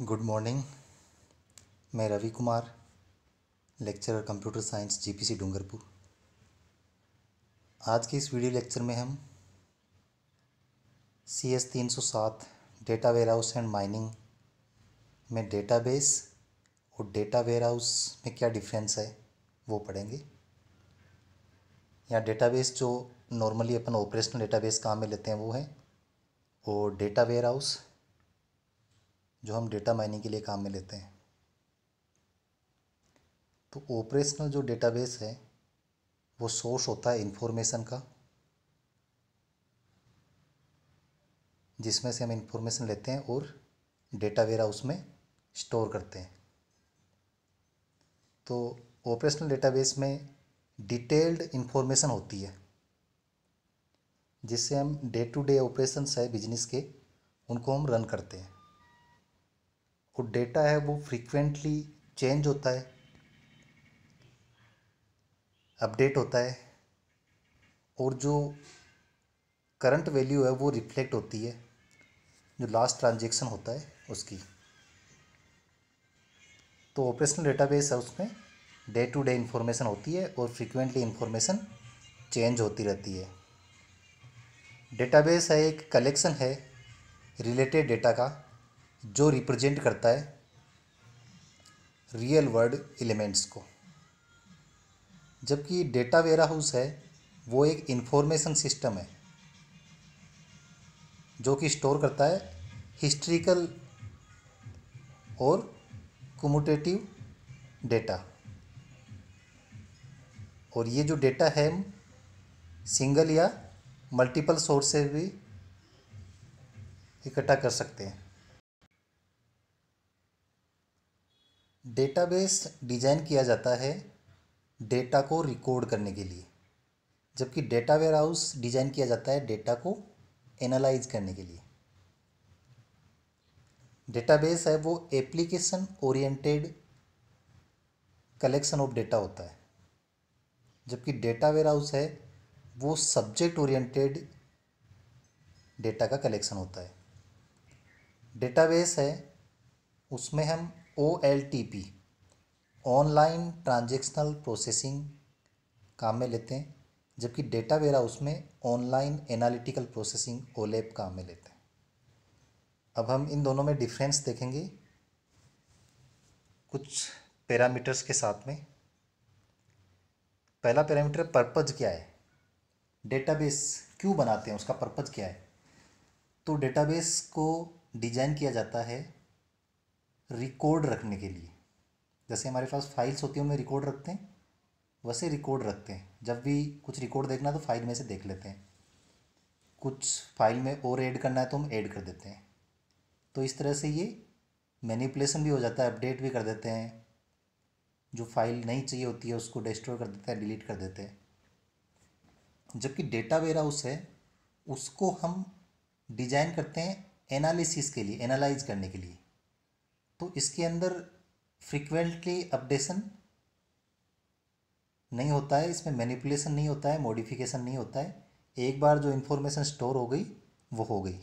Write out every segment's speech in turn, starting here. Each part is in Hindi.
गुड मॉर्निंग मैं Ravi Kumar lecturer computer science GPC Dungarpur आज के इस वीडियो लेक्चर में हम सी एस तीन सौ सात डेटा वेयरहाउस एंड माइनिंग में डेटाबेस और डेटा वेयरहाउस में क्या डिफरेंस है वो पढ़ेंगे या डेटाबेस जो नॉर्मली अपन ऑपरेशनल डेटाबेस काम में लेते हैं वो है और डेटा वेयरहाउस जो हम डेटा माइनिंग के लिए काम में लेते हैं तो ऑपरेशनल जो डेटाबेस है वो सोर्स होता है इन्फॉर्मेशन का जिसमें से हम इन्फॉर्मेशन लेते हैं और डेटा वेरा उसमें स्टोर करते हैं तो ऑपरेशनल डेटाबेस में डिटेल्ड इन्फॉर्मेशन होती है जिससे हम डे टू डे ऑपरेशंस है बिजनेस के उनको हम रन करते हैं और डेटा है वो फ्रीक्वेंटली चेंज होता है अपडेट होता है और जो करंट वैल्यू है वो रिफ्लेक्ट होती है जो लास्ट ट्रांजेक्शन होता है उसकी तो ऑपरेशनल डेटाबेस है उसमें डे टू डे इन्फॉर्मेशन होती है और फ्रीक्वेंटली इन्फॉर्मेशन चेंज होती रहती है डेटाबेस है एक कलेक्शन है रिलेटेड डेटा का जो रिप्रेजेंट करता है रियल वर्ल्ड एलिमेंट्स को जबकि डेटा वेरा हाउस है वो एक इन्फॉर्मेशन सिस्टम है जो कि स्टोर करता है हिस्ट्रिकल और कमुटेटिव डेटा और ये जो डेटा है सिंगल या मल्टीपल सोर्स से भी इकट्ठा कर सकते हैं डेटाबेस डिज़ाइन किया जाता है डेटा को रिकॉर्ड करने के लिए जबकि डेटा वेयर हाउस डिज़ाइन किया जाता है डेटा को एनालाइज करने के लिए डेटाबेस है वो application oriented collection of data होता है जबकि डेटा वेयर हाउस है वो सब्जेक्ट ओरिएंटेड डेटा का कलेक्शन होता है डेटाबेस है उसमें हम O L T P online transactional processing काम में लेते हैं जबकि डेटा वेरा उसमें ऑनलाइन एनालिटिकल प्रोसेसिंग ओलेप काम में लेते हैं अब हम इन दोनों में डिफरेंस देखेंगे कुछ पैरामीटर्स के साथ में पहला पैरामीटर पर्पज़ क्या है डेटाबेस क्यों बनाते हैं उसका पर्पज़ क्या है तो डेटाबेस को डिज़ाइन किया जाता है रिकॉर्ड रखने के लिए जैसे हमारे पास फाइल्स होती हैं उनमें रिकॉर्ड रखते हैं वैसे रिकॉर्ड रखते हैं जब भी कुछ रिकॉर्ड देखना है तो फाइल में से देख लेते हैं कुछ फाइल में और ऐड करना है तो हम ऐड कर देते हैं तो इस तरह से ये मैनिपुलेशन भी हो जाता है अपडेट भी कर देते हैं जो फाइल नहीं चाहिए होती है उसको डिस्ट्रॉय कर देते हैं डिलीट कर देते हैं जबकि डेटा वेयर हाउस है उसको हम डिजाइन करते हैं एनालिसिस के लिए एनालाइज करने के लिए तो इसके अंदर फ्रिक्वेंटली अपडेशन नहीं होता है इसमें मैनिपुलेशन नहीं होता है मॉडिफिकेशन नहीं होता है एक बार जो इन्फॉर्मेशन स्टोर हो गई वो हो गई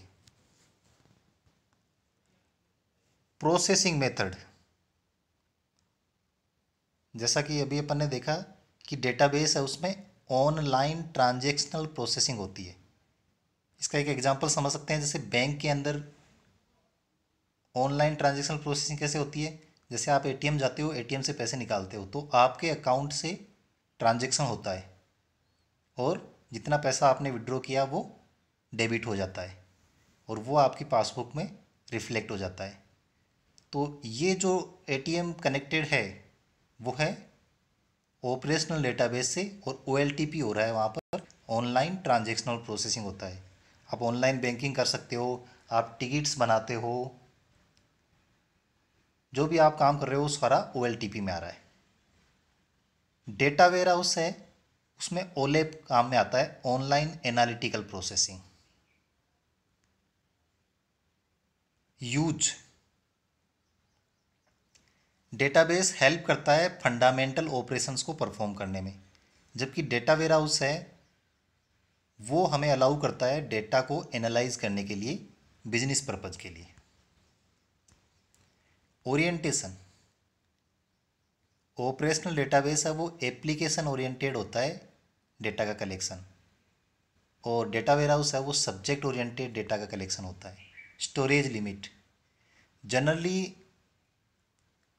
प्रोसेसिंग मेथड जैसा कि अभी अपन ने देखा कि डेटाबेस है उसमें ऑनलाइन ट्रांजेक्शनल प्रोसेसिंग होती है इसका एक एग्जांपल समझ सकते हैं जैसे बैंक के अंदर ऑनलाइन ट्रांजेक्शन प्रोसेसिंग कैसे होती है जैसे आप ए जाते हो ए से पैसे निकालते हो तो आपके अकाउंट से ट्रांजेक्शन होता है और जितना पैसा आपने विड्रॉ किया वो डेबिट हो जाता है और वो आपकी पासबुक में रिफ्लेक्ट हो जाता है तो ये जो एटीएम कनेक्टेड है वो है ऑपरेशनल डेटाबेस से और ओ हो रहा है वहाँ पर ऑनलाइन ट्रांजेक्शनल प्रोसेसिंग होता है आप ऑनलाइन बैंकिंग कर सकते हो आप टिकट्स बनाते हो जो भी आप काम कर रहे हो वो सारा ओ में आ रहा है डेटा वेयर हाउस है उसमें ओलेप e काम में आता है online analytical processing use database help करता है फंडामेंटल ऑपरेशंस को परफॉर्म करने में जबकि डेटा वेयर हाउस है वो हमें अलाउ करता है डेटा को एनालाइज करने के लिए बिजनेस पर्पज़ के लिए ओरिएंटेशन ऑपरेशनल डेटाबेस है वो एप्लीकेशन ओरिएंटेड होता है डेटा का कलेक्शन और डेटा वेयरहाउस है वो सब्जेक्ट ओरिएंटेड डेटा का कलेक्शन होता है स्टोरेज लिमिट जनरली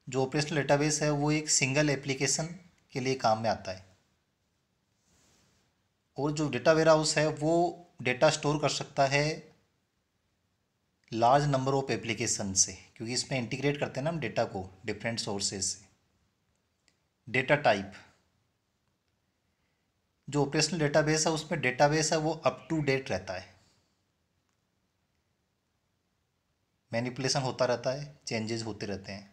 जो ऑपरेशनल डेटाबेस है वो एक सिंगल एप्लीकेशन के लिए काम में आता है और जो डेटा वेयरहाउस है वो डेटा स्टोर कर सकता है लार्ज नंबर ऑफ एप्लीकेशन से क्योंकि इसमें इंटीग्रेट करते हैं ना हम डेटा को डिफरेंट सोर्सेज से डेटा टाइप जो ऑपरेशनल डेटाबेस है उसमें डेटाबेस है वो अप टू डेट रहता है मैनिपुलेशन होता रहता है चेंजेस होते रहते हैं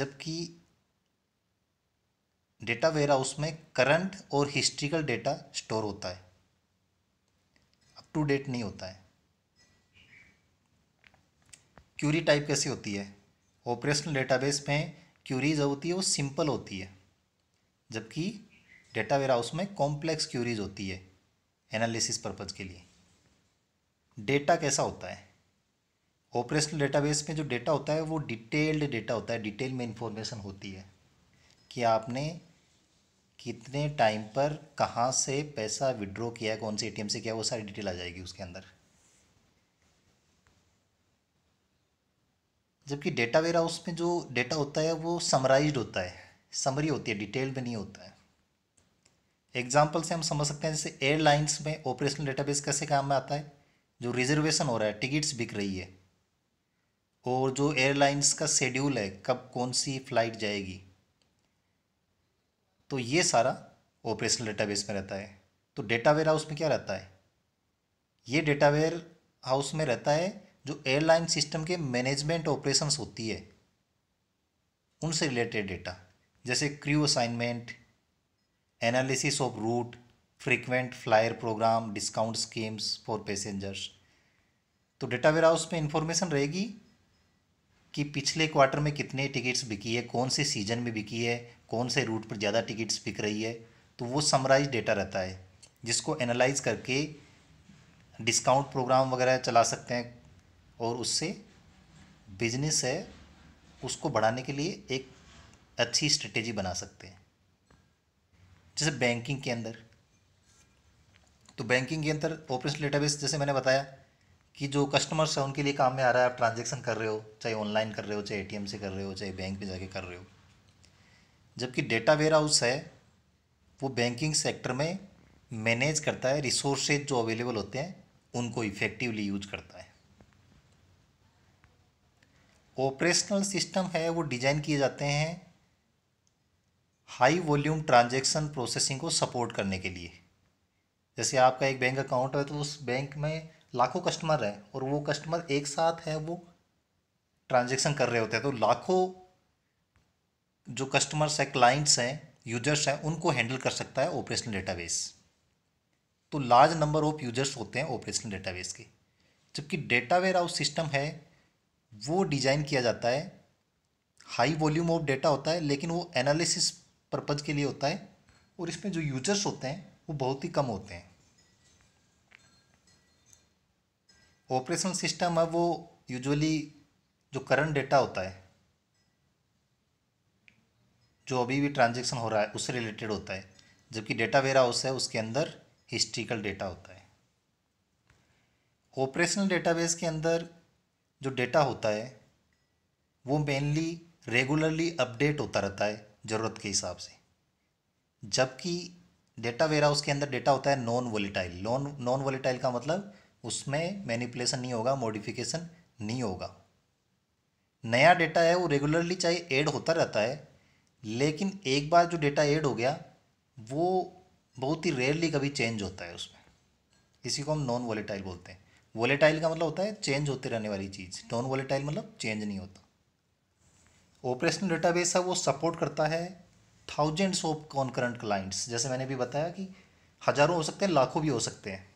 जबकि डेटा वेयर हाउस में करंट और हिस्ट्रिकल डेटा स्टोर होता है अप टू डेट नहीं होता है क्यूरी टाइप कैसी होती है ऑपरेशनल डेटाबेस में क्यूरी जो होती है वो सिंपल होती है जबकि डेटा वेयर हाउस में कॉम्प्लेक्स क्यूरीज होती है एनालिसिस पर्पज़ के लिए डेटा कैसा होता है ऑपरेशनल डेटाबेस में जो डेटा होता है वो डिटेल्ड डेटा होता है डिटेल में इंफॉर्मेशन होती है कि आपने कितने टाइम पर कहाँ से पैसा विड्रॉ किया है कौन से एटीएम से किया वो सारी डिटेल आ जाएगी उसके अंदर जबकि डेटा वेयर हाउस में जो डेटा होता है वो समराइज होता है समरी होती है डिटेल में नहीं होता है एग्जाम्पल से हम समझ सकते हैं जैसे एयरलाइंस में ऑपरेशनल डेटाबेस कैसे काम में आता है जो रिजर्वेशन हो रहा है टिकट्स बिक रही है और जो एयरलाइंस का शेड्यूल है कब कौन सी फ़्लाइट जाएगी तो ये सारा ऑपरेशनल डेटाबेस में रहता है तो डेटा वेयर हाउस में क्या रहता है ये डेटा वेयर हाउस में रहता है जो एयरलाइन सिस्टम के मैनेजमेंट ऑपरेशंस होती है उनसे रिलेटेड डेटा जैसे crew assignment analysis of route frequent flyer program discount schemes for passengers तो डेटा वेयर हाउस में इंफॉर्मेशन रहेगी कि पिछले क्वार्टर में कितने टिकट्स बिकी है कौन से सीजन में बिकी है कौन से रूट पर ज़्यादा टिकट्स बिक रही है तो वो समराइज डेटा रहता है जिसको एनालाइज करके डिस्काउंट प्रोग्राम वगैरह चला सकते हैं और उससे बिजनेस है उसको बढ़ाने के लिए एक अच्छी स्ट्रेटेजी बना सकते हैं जैसे बैंकिंग के अंदर तो बैंकिंग के अंदर ऑपरेशन डेटाबेस जैसे मैंने बताया कि जो कस्टमर्स हैं उनके लिए काम में आ रहा है आप ट्रांजेक्शन कर रहे हो चाहे ऑनलाइन कर रहे हो चाहे एटीएम से कर रहे हो चाहे बैंक में जाके कर रहे हो जबकि डेटा वेयर हाउस है वो बैंकिंग सेक्टर में मैनेज करता है रिसोर्सेज जो अवेलेबल होते हैं उनको इफेक्टिवली यूज करता है ऑपरेशनल सिस्टम है वो डिज़ाइन किए जाते हैं हाई वॉल्यूम ट्रांजैक्शन प्रोसेसिंग को सपोर्ट करने के लिए जैसे आपका एक बैंक अकाउंट है तो उस बैंक में लाखों कस्टमर है और वो कस्टमर एक साथ है वो ट्रांजैक्शन कर रहे होते हैं तो लाखों जो कस्टमर्स हैं क्लाइंट्स हैं यूजर्स हैं उनको हैंडल कर सकता है ऑपरेशनल डेटाबेस तो लार्ज नंबर ऑफ यूजर्स होते हैं ऑपरेशनल डेटाबेस के जबकि डेटा वेयर हाउस सिस्टम है वो डिज़ाइन किया जाता है हाई वॉल्यूम ऑफ डेटा होता है लेकिन वो एनालिसिस पर्पज़ के लिए होता है और इसमें जो यूजर्स होते हैं वो बहुत ही कम होते हैं ऑपरेशन सिस्टम है वो यूजुअली जो करंट डेटा होता है जो अभी भी ट्रांजेक्शन हो रहा है उससे रिलेटेड होता है जबकि डेटा वेयर हाउस है उसके अंदर हिस्ट्रिकल डेटा होता है ऑपरेशनल डेटाबेस के अंदर जो डेटा होता है वो मेनली रेगुलरली अपडेट होता रहता है ज़रूरत के हिसाब से जबकि डेटा वेयर हाउस के अंदर डेटा होता है non volatile non non volatile का मतलब उसमें मैनिपुलेशन नहीं होगा मॉडिफिकेशन नहीं होगा नया डेटा है वो रेगुलरली चाहे ऐड होता रहता है लेकिन एक बार जो डेटा ऐड हो गया वो बहुत ही रेयरली कभी चेंज होता है उसमें इसी को हम नॉन वोलेटाइल बोलते हैं वोलेटाइल का मतलब होता है चेंज होती रहने वाली चीज़ नॉन वोलेटाइल मतलब चेंज नहीं होता ऑपरेशनल डेटाबेस है वो सपोर्ट करता है थाउजेंड्स ऑफ कॉन्करेंट क्लाइंट्स जैसे मैंने भी बताया कि हज़ारों हो सकते हैं लाखों भी हो सकते हैं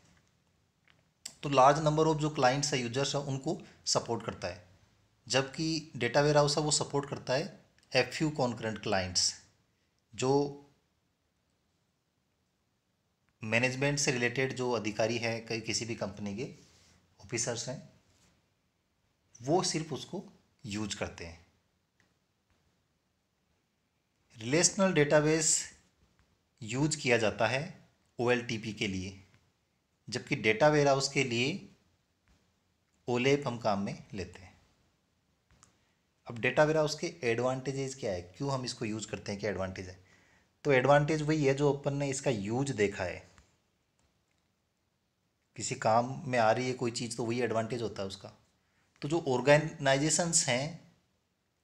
तो लार्ज नंबर ऑफ जो क्लाइंट्स है यूजर्स है उनको सपोर्ट करता है जबकि डेटा वेयर हाउस है वो सपोर्ट करता है एफ यू कॉन्करेंट क्लाइंट्स जो मैनेजमेंट से रिलेटेड जो अधिकारी है कई किसी भी कंपनी के फिशर्स हैं वो सिर्फ उसको यूज करते हैं रिलेशनल डेटाबेस यूज किया जाता है ओ के लिए जबकि डेटा वेयर हाउस के लिए ओलेप हम काम में लेते हैं अब डेटा वेयर के एडवांटेजेस क्या है क्यों हम इसको यूज करते हैं क्या एडवांटेज है तो एडवांटेज वही है जो अपन ने इसका यूज देखा है किसी काम में आ रही है कोई चीज़ तो वही एडवांटेज होता है उसका तो जो ऑर्गेनाइजेशंस हैं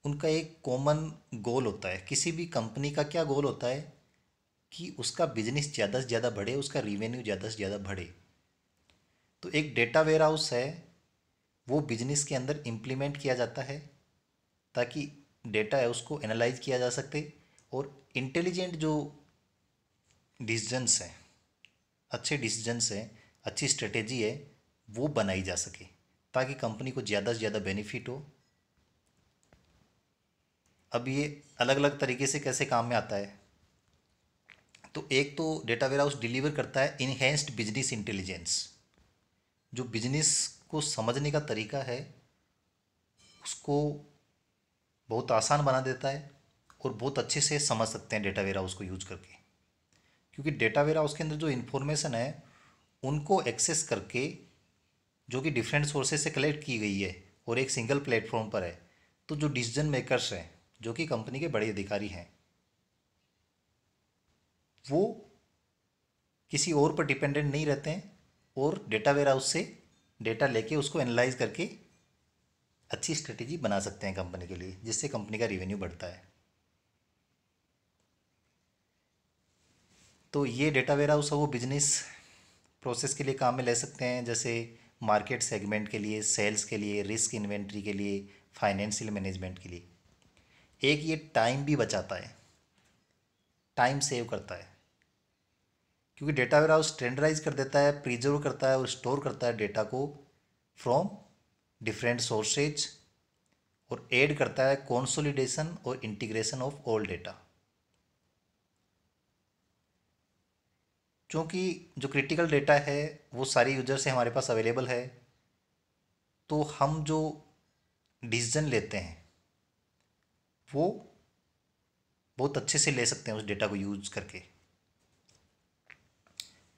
उनका एक कॉमन गोल होता है किसी भी कंपनी का क्या गोल होता है कि उसका बिजनेस ज़्यादा से ज़्यादा बढ़े उसका रिवेन्यू ज़्यादा से ज़्यादा बढ़े तो एक डेटा वेयर हाउस है वो बिजनेस के अंदर इम्प्लीमेंट किया जाता है ताकि डेटा है उसको एनालाइज किया जा सकते और इंटेलिजेंट जो डिसीजंस हैं अच्छे डिसीजंस हैं अच्छी स्ट्रेटेजी है वो बनाई जा सके ताकि कंपनी को ज़्यादा से ज़्यादा बेनिफिट हो अब ये अलग अलग तरीके से कैसे काम में आता है तो एक तो डेटा हाउस डिलीवर करता है इन्हेंस्ड बिजनेस इंटेलिजेंस जो बिजनेस को समझने का तरीका है उसको बहुत आसान बना देता है और बहुत अच्छे से समझ सकते हैं डेटा हाउस को यूज करके क्योंकि डेटा हाउस के अंदर जो इन्फॉर्मेशन है उनको एक्सेस करके जो कि डिफरेंट सोर्सेज से कलेक्ट की गई है और एक सिंगल प्लेटफॉर्म पर है तो जो डिसीजन मेकर्स हैं जो कि कंपनी के बड़े अधिकारी हैं वो किसी और पर डिपेंडेंट नहीं रहते हैं और डेटा वेयर हाउस से डेटा लेके उसको एनालाइज करके अच्छी स्ट्रेटेजी बना सकते हैं कंपनी के लिए जिससे कंपनी का रेवेन्यू बढ़ता है तो ये डेटा वेयर हाउस वो बिजनेस प्रोसेस के लिए काम में ले सकते हैं जैसे मार्केट सेगमेंट के लिए सेल्स के लिए रिस्क इन्वेंट्री के लिए फाइनेंशियल मैनेजमेंट के लिए एक ये टाइम भी बचाता है टाइम सेव करता है क्योंकि डेटा वेयर हाउस स्टैंडर्डाइज कर देता है प्रिजर्व करता है और स्टोर करता है डेटा को फ्रॉम डिफरेंट सोर्सेज और एड करता है कॉन्सोलिडेशन और इंटीग्रेशन ऑफ ऑल डेटा क्योंकि जो क्रिटिकल डेटा है वो सारी यूजर से हमारे पास अवेलेबल है तो हम जो डिसीजन लेते हैं वो बहुत अच्छे से ले सकते हैं उस डेटा को यूज करके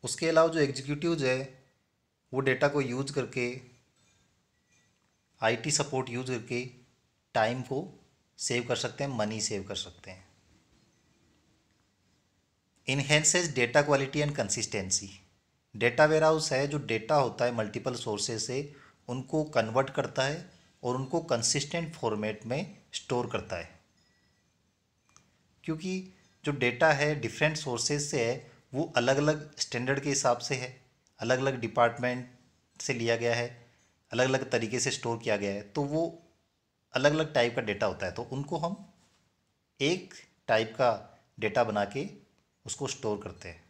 उसके अलावा जो एग्जीक्यूटिव है वो डेटा को यूज करके आईटी सपोर्ट यूज करके टाइम को सेव कर सकते हैं मनी सेव कर सकते हैं enhances data quality and consistency data warehouse है जो डेटा होता है मल्टीपल सोर्सेज से उनको कन्वर्ट करता है और उनको कंसिस्टेंट फॉर्मेट में स्टोर करता है क्योंकि जो डेटा है डिफरेंट सोर्सेज से है वो अलग अलग स्टैंडर्ड के हिसाब से है अलग अलग डिपार्टमेंट से लिया गया है अलग अलग तरीके से स्टोर किया गया है तो वो अलग अलग टाइप का डेटा होता है तो उनको हम एक टाइप का डेटा बना के उसको स्टोर करते हैं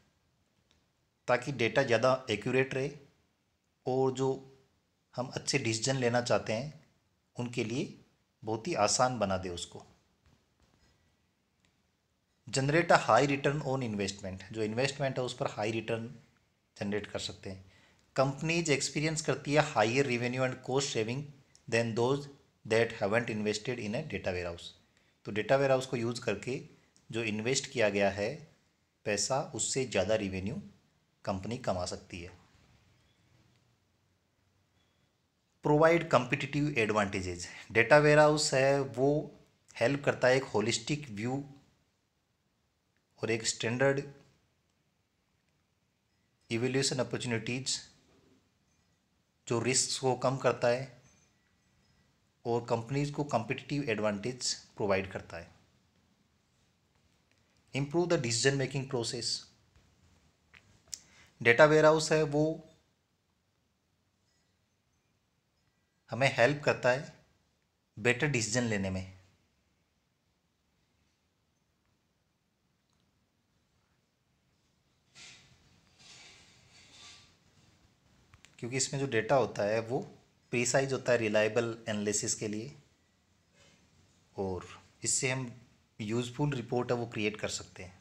ताकि डेटा ज़्यादा एक्यूरेट रहे और जो हम अच्छे डिसीजन लेना चाहते हैं उनके लिए बहुत ही आसान बना दे उसको generate a high return on investment जो इन्वेस्टमेंट है उस पर हाई रिटर्न जनरेट कर सकते हैं कंपनीज एक्सपीरियंस करती है higher revenue and cost saving than those that haven't invested in a data warehouse तो डेटा वेयर हाउस को यूज़ करके जो इन्वेस्ट किया गया है पैसा उससे ज़्यादा रिवेन्यू कंपनी कमा सकती है provide competitive advantages data warehouse है वो हेल्प करता है एक होलिस्टिक व्यू और एक स्टैंडर्ड इवेल्यूशन अपॉर्चुनिटीज जो रिस्क को कम करता है और कंपनीज को कम्पिटिटिव एडवांटेज प्रोवाइड करता है improve the decision making process data warehouse है वो हमें हेल्प करता है बेटर डिसीजन लेने में क्योंकि इसमें जो डेटा होता है वो प्रीसाइज होता है रिलायबल एनालिसिस के लिए और इससे हम यूज़फुल रिपोर्ट है वो क्रिएट कर सकते हैं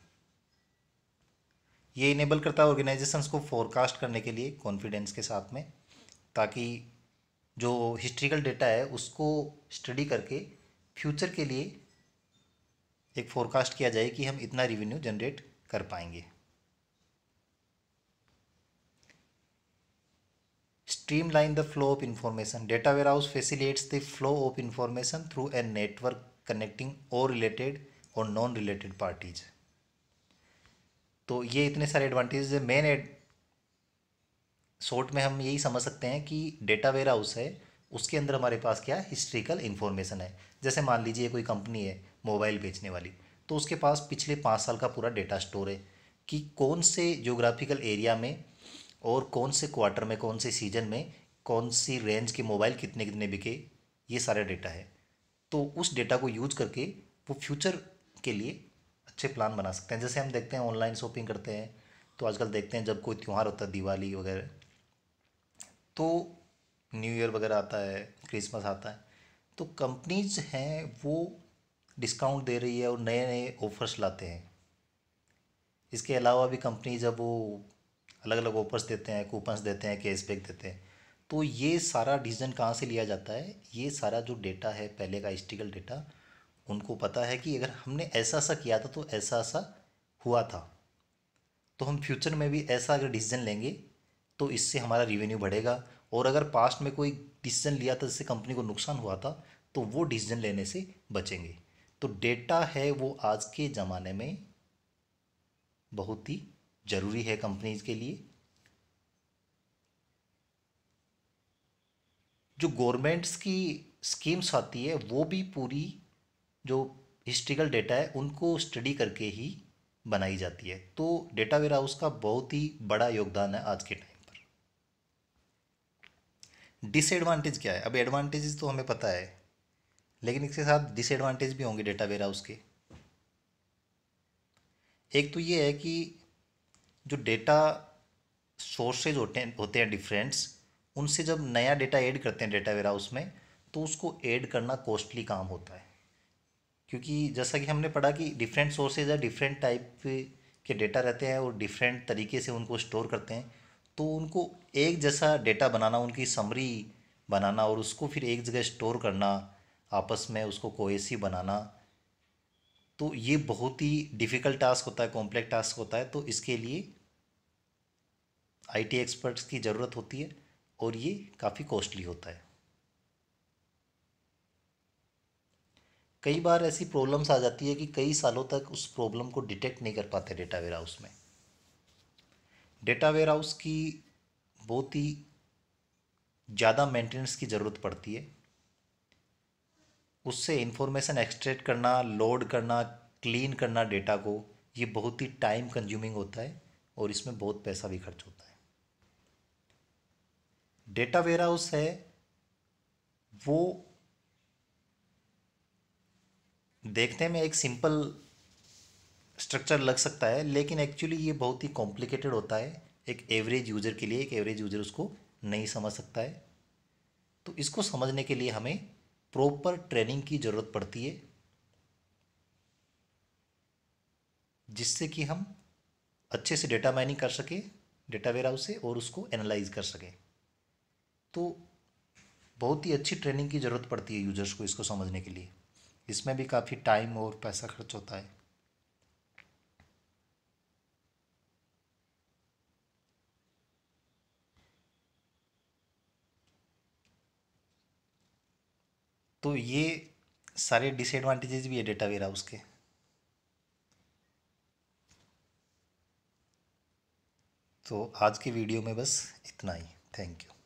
ये इनेबल करता है ऑर्गेनाइजेशंस को फोरकास्ट करने के लिए कॉन्फिडेंस के साथ में ताकि जो हिस्ट्रिकल डेटा है उसको स्टडी करके फ्यूचर के लिए एक फोरकास्ट किया जाए कि हम इतना रिवेन्यू जनरेट कर पाएंगे stream the flow of of data warehouse facilitates the flow of information through a network connecting और रिलेटेड और नॉन रिलेटेड पार्टीज तो ये इतने सारे एडवांटेज है मेन एड शॉर्ट में हम यही समझ सकते हैं कि डेटा वेयर हाउस है उसके अंदर हमारे पास क्या हिस्ट्रिकल इन्फॉर्मेशन है जैसे मान लीजिए कोई कंपनी है मोबाइल बेचने वाली तो उसके पास पिछले पाँच साल का पूरा डेटा स्टोर है कि कौन से जोग्राफिकल एरिया में और कौन से क्वार्टर में कौन से सीजन में कौन सी रेंज के मोबाइल कितने कितने बिके ये सारा डेटा है तो उस डेटा को यूज करके वो फ्यूचर के लिए अच्छे प्लान बना सकते हैं जैसे हम देखते हैं ऑनलाइन शॉपिंग करते हैं तो आजकल देखते हैं जब कोई त्यौहार होता है दिवाली वगैरह तो न्यू ईयर वगैरह आता है क्रिसमस आता है तो कंपनीज हैं वो डिस्काउंट दे रही है और नए नए ऑफ़र्स लाते हैं इसके अलावा भी कंपनी जब वो अलग अलग ऑफर्स देते हैं कूपन्स देते हैं कैशबैक देते हैं तो ये सारा डिसीजन कहाँ से लिया जाता है ये सारा जो डेटा है पहले का हिस्ट्रिकल डेटा उनको पता है कि अगर हमने ऐसा ऐसा किया था तो ऐसा ऐसा हुआ था तो हम फ्यूचर में भी ऐसा अगर डिसीजन लेंगे तो इससे हमारा रिवेन्यू बढ़ेगा और अगर पास्ट में कोई डिसीजन लिया था जिससे कंपनी को नुकसान हुआ था तो वो डिसीजन लेने से बचेंगे तो डेटा है वो आज के ज़माने में बहुत ही ज़रूरी है कंपनीज के लिए जो गवर्नमेंट्स की स्कीम्स आती है वो भी पूरी जो हिस्ट्रिकल डेटा है उनको स्टडी करके ही बनाई जाती है तो डेटा वेयर हाउस का बहुत ही बड़ा योगदान है आज के टाइम पर डिसएडवांटेज क्या है अब एडवांटेजेस तो हमें पता है लेकिन इसके साथ डिसएडवांटेज भी होंगे डेटा वेयर हाउस के एक तो ये है कि जो डेटा सोर्सेज होते हैं होते हैं डिफरेंट्स उनसे जब नया डेटा ऐड करते हैं डेटा वेयर हाउस में तो उसको ऐड करना कॉस्टली काम होता है क्योंकि जैसा कि हमने पढ़ा कि डिफरेंट सोर्सेज या डिफरेंट टाइप के डेटा रहते हैं और डिफरेंट तरीके से उनको स्टोर करते हैं तो उनको एक जैसा डेटा बनाना उनकी समरी बनाना और उसको फिर एक जगह स्टोर करना आपस में उसको कोएसी बनाना तो ये बहुत ही डिफ़िकल्ट टास्क होता है कॉम्प्लेक्स टास्क होता है तो इसके लिए आईटी एक्सपर्ट्स की ज़रूरत होती है और ये काफ़ी कॉस्टली होता है कई बार ऐसी प्रॉब्लम्स आ जाती है कि कई सालों तक उस प्रॉब्लम को डिटेक्ट नहीं कर पाते डेटा वेयर हाउस में डेटा वेयर हाउस की बहुत ही ज़्यादा मेंटेनेंस की ज़रूरत पड़ती है उससे इन्फॉर्मेशन एक्सट्रैक्ट करना लोड करना क्लीन करना डेटा को ये बहुत ही टाइम कंज्यूमिंग होता है और इसमें बहुत पैसा भी खर्च होता है डेटा वेयर हाउस है वो देखने में एक सिंपल स्ट्रक्चर लग सकता है लेकिन एक्चुअली ये बहुत ही कॉम्प्लिकेटेड होता है एक एवरेज यूज़र के लिए एक एवरेज यूज़र उसको नहीं समझ सकता है तो इसको समझने के लिए हमें प्रॉपर ट्रेनिंग की ज़रूरत पड़ती है जिससे कि हम अच्छे से डेटा माइनिंग कर सकें डेटा वेयर हाउस से और उसको एनालाइज कर सकें तो बहुत ही अच्छी ट्रेनिंग की ज़रूरत पड़ती है यूजर्स को इसको समझने के लिए इसमें भी काफ़ी टाइम और पैसा खर्च होता है तो ये सारे डिसएडवांटेजेस भी है डेटा वेरा उसके तो आज की वीडियो में बस इतना ही थैंक यू